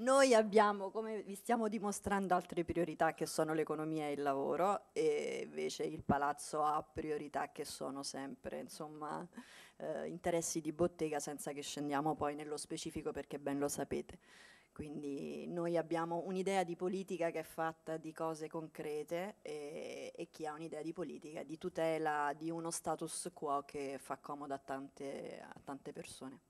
Noi abbiamo, come vi stiamo dimostrando, altre priorità che sono l'economia e il lavoro e invece il palazzo ha priorità che sono sempre insomma, eh, interessi di bottega senza che scendiamo poi nello specifico perché ben lo sapete. Quindi noi abbiamo un'idea di politica che è fatta di cose concrete e, e chi ha un'idea di politica di tutela di uno status quo che fa comodo a tante, a tante persone.